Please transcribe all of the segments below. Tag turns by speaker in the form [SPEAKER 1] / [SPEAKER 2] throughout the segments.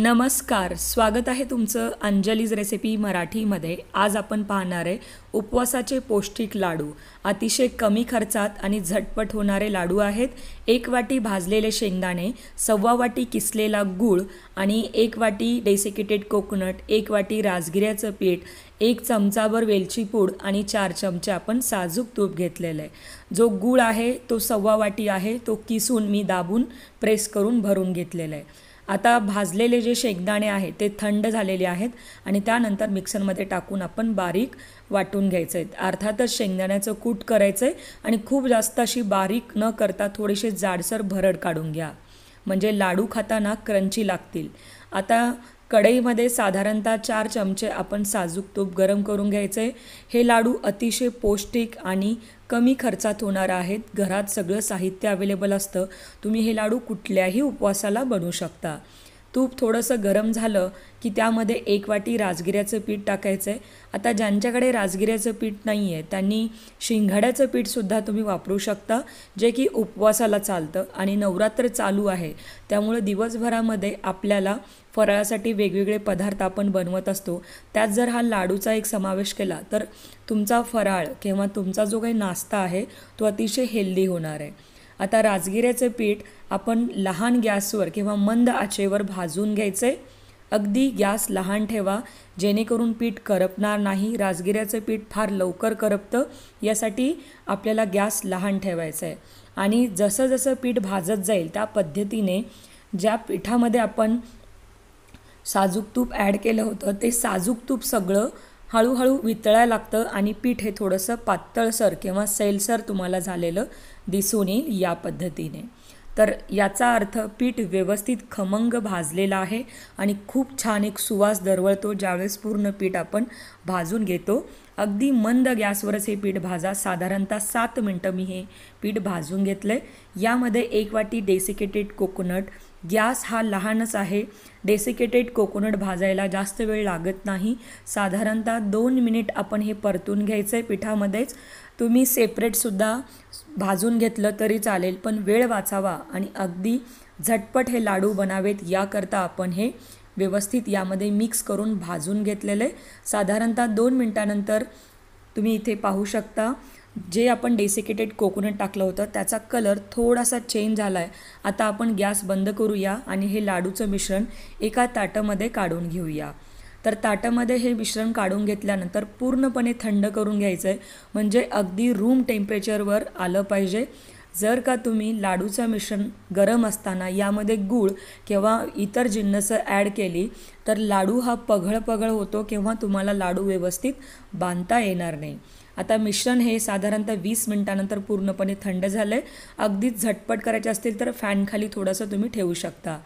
[SPEAKER 1] नमस्कार स्वागत आहे तुमचं अंजलीज रेसिपी मराठीमध्ये आज आपण पाहणार आहे उपवासाचे पौष्टिक लाडू अतिशय कमी खर्चात आणि झटपट होणारे लाडू आहेत एक वाटी भाजलेले शेंगदाणे सव्वा वाटी किसलेला गूळ आणि एक वाटी डेसिकेटेड कोकोनट एक वाटी राजगिऱ्याचं पीठ एक चमचाभर वेलची पूड आणि चार चमचे आपण साजूक तूप घेतलेलं आहे जो गूळ आहे तो सव्वा वाटी आहे तो किसून मी दाबून प्रेस करून भरून घेतलेला आहे आता भाजलेले जे शेंगदाणे आहेत ते थंड झालेले आहेत आणि त्यानंतर मिक्सरमध्ये टाकून आपण बारीक वाटून घ्यायचं आहेत अर्थातच शेंगदाण्याचं कूट करायचं आहे आणि खूप जास्त अशी बारीक न करता थोडेसे जाडसर भरड काढून घ्या म्हणजे लाडू खाताना क्रंची लागतील आता कढईमध्ये साधारणतः चार चमचे आपण साजूक तूप गरम करून घ्यायचे हे लाडू अतिशय पौष्टिक आणि कमी खर्चात होणार आहेत घरात सगळं साहित्य अवेलेबल असतं तुम्ही हे लाडू कुठल्याही उपवासाला बनवू शकता तूप थोडंसं गरम झालं की त्यामध्ये एक वाटी राजगिऱ्याचं पीठ टाकायचं आहे आता ज्यांच्याकडे राजगिऱ्याचं पीठ नाही आहे त्यांनी शिंगाड्याचं पीठसुद्धा तुम्ही वापरू शकता जे की उपवासाला चालतं आणि नवरात्र चालू आहे त्यामुळं दिवसभरामध्ये आपल्याला फराळासाठी वेगवेगळे पदार्थ आपण बनवत असतो त्यात जर हा लाडूचा एक समावेश केला तर तुमचा फराळ किंवा तुमचा जो काही नाश्ता आहे तो अतिशय हेल्दी होणार आहे आता राजगिऱ्याचं पीठ आपण लहान गॅसवर किंवा मंद आचेवर भाजून घ्यायचं आहे अगदी गॅस लहान ठेवा जेणेकरून पीठ करपणार नाही राजगिऱ्याचं पीठ फार लवकर करपतं यासाठी आपल्याला गॅस लहान ठेवायचं आहे आणि जसं जसं पीठ भाजत जाईल त्या पद्धतीने ज्या पिठामध्ये आपण साजूक तूप ॲड केलं होतं ते साजूक तूप सगळं हळूहळू वितळायला लागतं आणि पीठ हे थोडंसं पातळसर किंवा सैलसर तुम्हाला झालेलं दिसून येईल या पद्धतीने तर याचा अर्थ पीठ व्यवस्थित खमंग भाजलेला आहे आणि खूप छान एक सुवास दरवळतो ज्यावेळेस पूर्ण पीठ आपण भाजून घेतो अगदी मंद गॅसवरच हे पीठ भाजा साधारणतः सात मिनटं मी हे पीठ भाजून घेतलं आहे यामध्ये एक वाटी डेसिकेटेड कोकोनट गॅस हा लहानच आहे डेसिकेटेड कोकोनट भाजायला जास्त वेळ लागत नाही साधारणतः दोन मिनिट आपण हे परतून घ्यायचं आहे पिठामध्येच तुम्ही सेपरेटसुद्धा भाजून घेतलं तरी चालेल पण वेळ वाचावा आणि अगदी झटपट हे लाडू बनावेत याकरता आपण हे व्यवस्थित यामध्ये मिक्स करून भाजून घेतलेलं आहे साधारणतः दोन मिनटानंतर तुम्ही इथे पाहू शकता जे आपण डेसिकेटेड कोकोनट टाकलं होतं त्याचा कलर थोडासा चेंज झाला आहे आता आपण गॅस बंद करूया आणि हे लाडूचं मिश्रण एका ताटामध्ये काढून घेऊया तर ताटामध्ये हे मिश्रण काढून घेतल्यानंतर पूर्णपणे थंड करून घ्यायचं आहे म्हणजे अगदी रूम टेम्परेचरवर आलं पाहिजे जर का तुम्ही लाडूचं मिश्रण गरम असताना यामध्ये गूळ किंवा इतर जिन्नसं ॲड केली तर लाडू हा पघळ पघळ होतो किंवा तुम्हाला लाडू व्यवस्थित बांधता येणार नाही आता मिश्रण हे साधारणतः वीस मिनटानंतर पूर्णपणे थंड झालं आहे अगदीच झटपट करायचे असतील तर फॅनखाली थोडंसं तुम्ही ठेवू शकता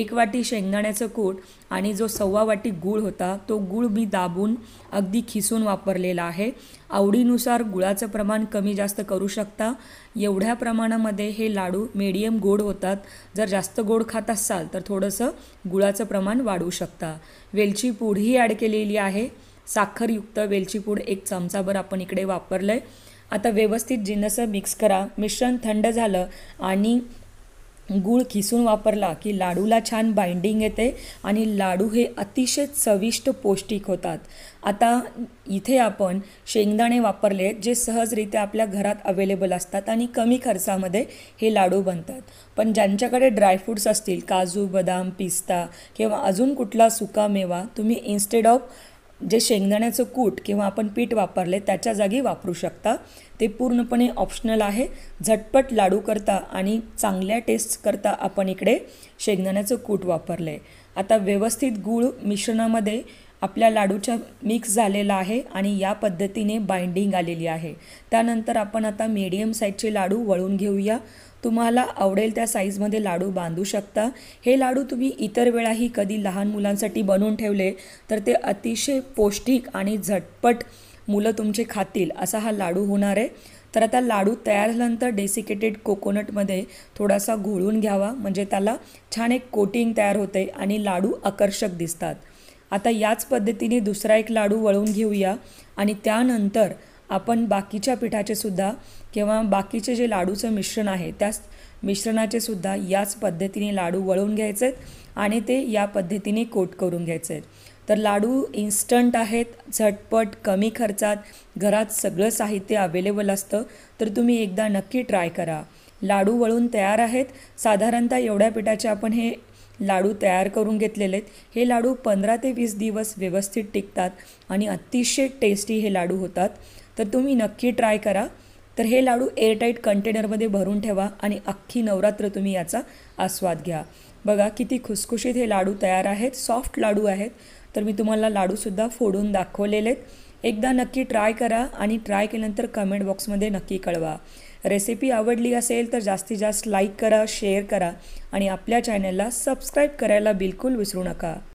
[SPEAKER 1] एक वाटी शेंगदाण्याचं कूट आणि जो सव्वा वाटी गूळ होता तो गूळ मी दाबून अगदी खिसून वापरलेला आहे आवडीनुसार गुळाचं प्रमाण कमी जास्त करू शकता एवढ्या प्रमाणामध्ये हे लाडू मीडियम गोड होतात जर जास्त गोड खात असाल तर थोडंसं गुळाचं प्रमाण वाढवू शकता वेलची पूडही ॲड केलेली आहे साखरयुक्त वेलचीपूड एक चमचाभर आपण इकडे वापरलं आहे आता व्यवस्थित जिनस मिक्स करा मिश्रण थंड झालं आणि गूळ खिसून वापरला की लाडूला छान बाइंडिंग येते आणि लाडू हे अतिशय चविष्ट पौष्टिक होतात आता इथे आपण शेंगदाणे वापरले जे सहजरित्या आपल्या घरात अवेलेबल असतात आणि कमी खर्चामध्ये हे लाडू बनतात पण ज्यांच्याकडे ड्रायफ्रूट्स असतील काजू बदाम पिस्ता किंवा अजून कुठला सुकामेवा तुम्ही इन्स्टेड ऑफ जे शेंगदाण्याचं कूट किंवा आपण पीठ वापरले त्याच्या जागी वापरू शकता ते पूर्णपणे ऑप्शनल आहे झटपट लाडू करता आणि चांगल्या टेस्ट करता आपण इकडे शेंगदाण्याचं कूट वापरले आहे आता व्यवस्थित गूळ मिश्रणामध्ये आपल्या लाडूच्या मिक्स झालेला आहे आणि या पद्धतीने बाइंडिंग आलेली आहे त्यानंतर आपण आता मीडियम साईजचे लाडू वळून घेऊया तुम्हाला आवडेल त्या साईजमध्ये लाडू बांधू शकता हे लाडू तुम्ही इतर वेळाही कधी लहान मुलांसाठी बनवून ठेवले तर ते अतिशय पौष्टिक आणि झटपट मुलं तुमचे खातील असा हा लाडू होणार आहे तर आता लाडू तयार झाल्यानंतर डेसिकेटेड कोकोनटमध्ये थोडासा घोळून घ्यावा म्हणजे त्याला छान एक कोटिंग तयार होते आणि लाडू आकर्षक दिसतात आता याच पद्धतीने दुसरा एक लाडू वळवून घेऊया आणि त्यानंतर आपण बाकीच्या पिठाचे सुद्धा किंवा बाकीचे जे लाडूचं मिश्रण आहे त्याच मिश्रणाचे सुद्धा याच पद्धतीने लाडू वळून घ्यायचे आहेत आणि ते या पद्धतीने कोट करून घ्यायचे आहेत तर लाडू इन्स्टंट आहेत झटपट कमी खर्चात घरात सगळं साहित्य अवेलेबल असतं तर तुम्ही एकदा नक्की ट्राय करा लाडू वळून तयार आहेत साधारणतः एवढ्या पिठाचे आपण हे लाडू तयार करून घेतलेले आहेत हे लाडू पंधरा ते वीस दिवस व्यवस्थित टिकतात आणि अतिशय टेस्टी हे लाडू होतात तर तुम्ही नक्की ट्राय करा तर हे लाडू एअरटाईट कंटेनरमध्ये भरून ठेवा आणि अख्खी नवरात्र तुम्ही याचा आस्वाद घ्या बघा किती खुसखुशीत हे लाडू तयार आहेत सॉफ्ट लाडू आहेत तर मी तुम्हाला लाडूसुद्धा फोडून दाखवलेले आहेत एकदा नक्की ट्राय करा आणि ट्राय केल्यानंतर कमेंट बॉक्समध्ये नक्की कळवा रेसिपी आवडली असेल तर जास्तीत जास्त लाईक करा शेअर करा आणि आपल्या चॅनलला सबस्क्राईब करायला बिलकुल विसरू नका